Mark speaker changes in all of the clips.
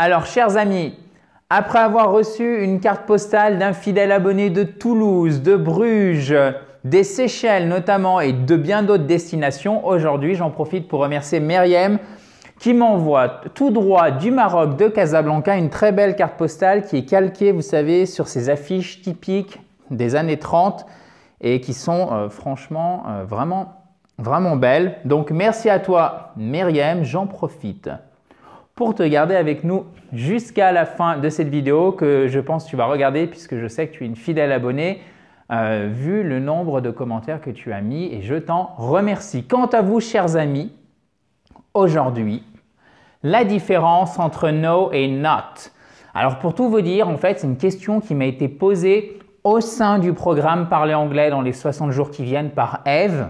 Speaker 1: Alors, chers amis, après avoir reçu une carte postale d'un fidèle abonné de Toulouse, de Bruges, des Seychelles notamment et de bien d'autres destinations, aujourd'hui j'en profite pour remercier Myriam qui m'envoie tout droit du Maroc, de Casablanca, une très belle carte postale qui est calquée, vous savez, sur ces affiches typiques des années 30 et qui sont euh, franchement euh, vraiment, vraiment belles. Donc merci à toi, Myriam, j'en profite pour te garder avec nous jusqu'à la fin de cette vidéo que je pense que tu vas regarder puisque je sais que tu es une fidèle abonnée. Euh, vu le nombre de commentaires que tu as mis et je t'en remercie. Quant à vous, chers amis, aujourd'hui, la différence entre no et not. Alors pour tout vous dire, en fait, c'est une question qui m'a été posée au sein du programme Parler anglais dans les 60 jours qui viennent par Eve.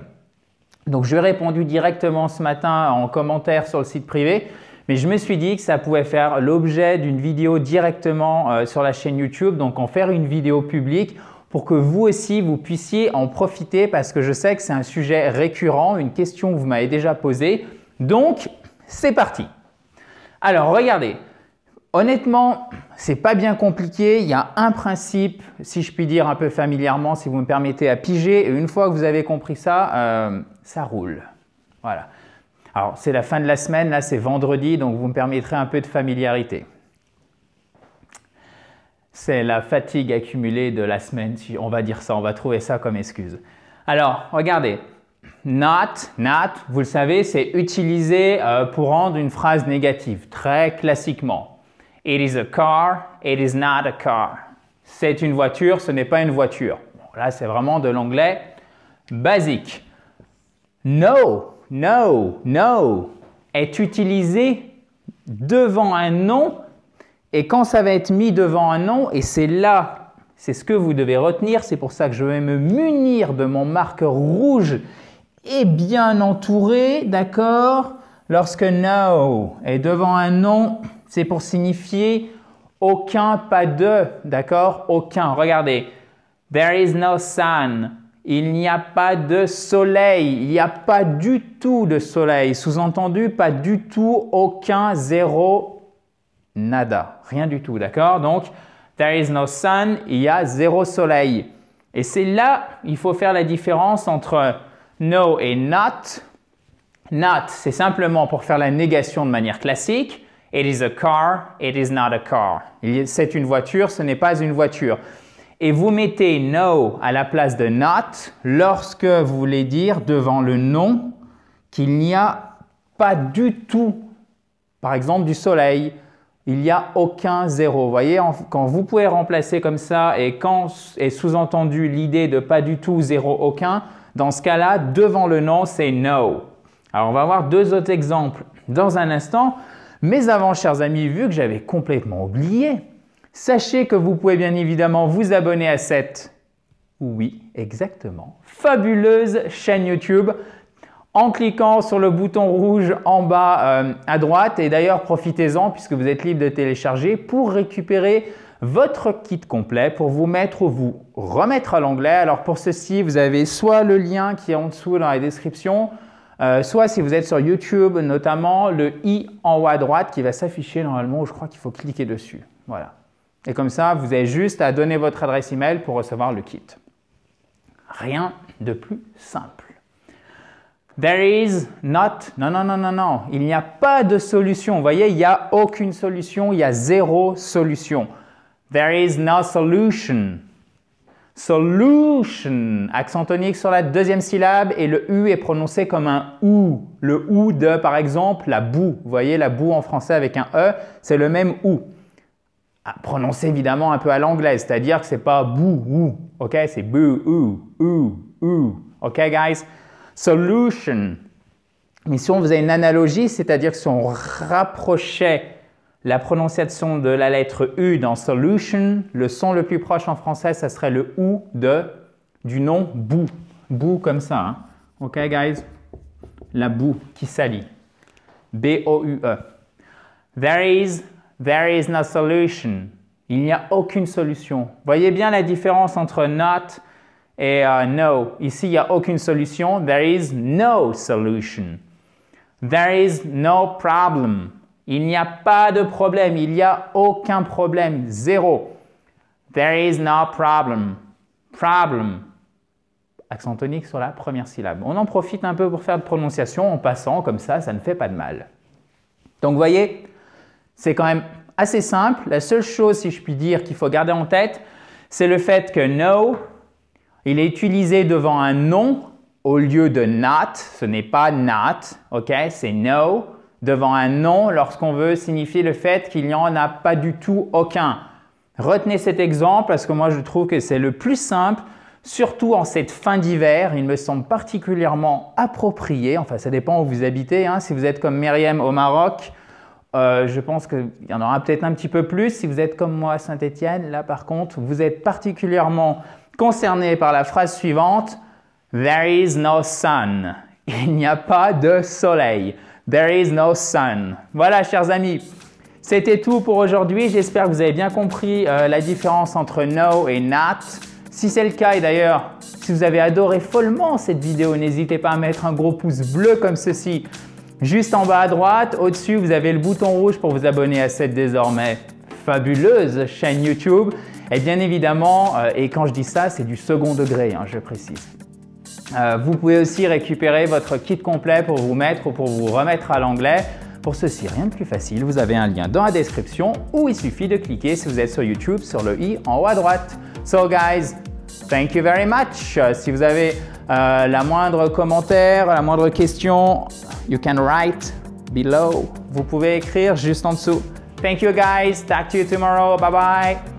Speaker 1: Donc je lui répondu directement ce matin en commentaire sur le site privé mais je me suis dit que ça pouvait faire l'objet d'une vidéo directement euh, sur la chaîne YouTube, donc en faire une vidéo publique pour que vous aussi vous puissiez en profiter parce que je sais que c'est un sujet récurrent, une question que vous m'avez déjà posée. Donc, c'est parti. Alors, regardez. Honnêtement, c'est pas bien compliqué. Il y a un principe, si je puis dire un peu familièrement, si vous me permettez à piger. Et une fois que vous avez compris ça, euh, ça roule. Voilà. Alors, c'est la fin de la semaine, là c'est vendredi, donc vous me permettrez un peu de familiarité. C'est la fatigue accumulée de la semaine, si on va dire ça, on va trouver ça comme excuse. Alors, regardez, not, not, vous le savez, c'est utilisé euh, pour rendre une phrase négative, très classiquement. It is a car, it is not a car. C'est une voiture, ce n'est pas une voiture. là, c'est vraiment de l'anglais basique. No, no, no est utilisé devant un nom et quand ça va être mis devant un nom, et c'est là, c'est ce que vous devez retenir, c'est pour ça que je vais me munir de mon marqueur rouge et bien entouré, d'accord Lorsque no est devant un nom, c'est pour signifier aucun, pas de, d'accord Aucun. Regardez, there is no sun, il n'y a pas de soleil, il n'y a pas du tout de soleil. Sous-entendu, pas du tout, aucun, zéro, nada. Rien du tout, d'accord Donc, there is no sun, il y a zéro soleil. Et c'est là, il faut faire la différence entre no et not. Not, c'est simplement pour faire la négation de manière classique. It is a car, it is not a car. C'est une voiture, ce n'est pas une voiture et vous mettez no à la place de not lorsque vous voulez dire devant le nom qu'il n'y a pas du tout, par exemple du soleil, il n'y a aucun zéro. Vous voyez, quand vous pouvez remplacer comme ça et quand est sous-entendu l'idée de pas du tout, zéro, aucun, dans ce cas-là, devant le nom, c'est no. Alors, on va voir deux autres exemples dans un instant. Mais avant, chers amis, vu que j'avais complètement oublié, Sachez que vous pouvez bien évidemment vous abonner à cette, oui exactement, fabuleuse chaîne YouTube en cliquant sur le bouton rouge en bas euh, à droite. Et d'ailleurs, profitez-en puisque vous êtes libre de télécharger pour récupérer votre kit complet pour vous mettre ou vous remettre à l'anglais. Alors pour ceci, vous avez soit le lien qui est en dessous dans la description, euh, soit si vous êtes sur YouTube notamment, le i en haut à droite qui va s'afficher normalement, je crois qu'il faut cliquer dessus. Voilà. Et comme ça, vous avez juste à donner votre adresse email pour recevoir le kit. Rien de plus simple. There is not. Non, non, non, non, non. Il n'y a pas de solution. Vous voyez, il n'y a aucune solution. Il y a zéro solution. There is no solution. Solution. Accent tonique sur la deuxième syllabe et le U est prononcé comme un OU. Le OU de, par exemple, la boue. Vous voyez, la boue en français avec un E, c'est le même OU prononcé évidemment un peu à l'anglais, c'est-à-dire que c'est pas bou, ou, ok, c'est bou, ou ou ou, ok guys. Solution. Mais si on faisait une analogie, c'est-à-dire que si on rapprochait la prononciation de la lettre U dans solution, le son le plus proche en français, ça serait le ou de du nom bou. Bou comme ça, hein. ok guys. La boue qui s'allie. B O U E. There is There is no solution. Il n'y a aucune solution. Voyez bien la différence entre not et euh, no. Ici, il n'y a aucune solution. There is no solution. There is no problem. Il n'y a pas de problème. Il n'y a aucun problème. Zéro. There is no problem. Problem. Accent tonique sur la première syllabe. On en profite un peu pour faire de prononciation en passant, comme ça, ça ne fait pas de mal. Donc, voyez, c'est quand même assez simple. La seule chose, si je puis dire, qu'il faut garder en tête, c'est le fait que no, il est utilisé devant un nom au lieu de not. Ce n'est pas not, ok C'est no devant un nom lorsqu'on veut signifier le fait qu'il n'y en a pas du tout aucun. Retenez cet exemple parce que moi je trouve que c'est le plus simple, surtout en cette fin d'hiver. Il me semble particulièrement approprié, enfin ça dépend où vous habitez, hein. si vous êtes comme Myriam au Maroc, euh, je pense qu'il y en aura peut-être un petit peu plus. Si vous êtes comme moi à Saint-Étienne, là par contre, vous êtes particulièrement concerné par la phrase suivante There is no sun. Il n'y a pas de soleil. There is no sun. Voilà, chers amis, c'était tout pour aujourd'hui. J'espère que vous avez bien compris euh, la différence entre no et not. Si c'est le cas, et d'ailleurs, si vous avez adoré follement cette vidéo, n'hésitez pas à mettre un gros pouce bleu comme ceci Juste en bas à droite, au-dessus, vous avez le bouton rouge pour vous abonner à cette désormais fabuleuse chaîne YouTube. Et bien évidemment, euh, et quand je dis ça, c'est du second degré, hein, je précise. Euh, vous pouvez aussi récupérer votre kit complet pour vous mettre ou pour vous remettre à l'anglais. Pour ceci, rien de plus facile, vous avez un lien dans la description où il suffit de cliquer si vous êtes sur YouTube sur le i en haut à droite. So guys, thank you very much. Euh, si vous avez la moindre commentaire, la moindre question, You can write below. Vous pouvez écrire juste en dessous. Thank you guys. Talk to you tomorrow. Bye bye.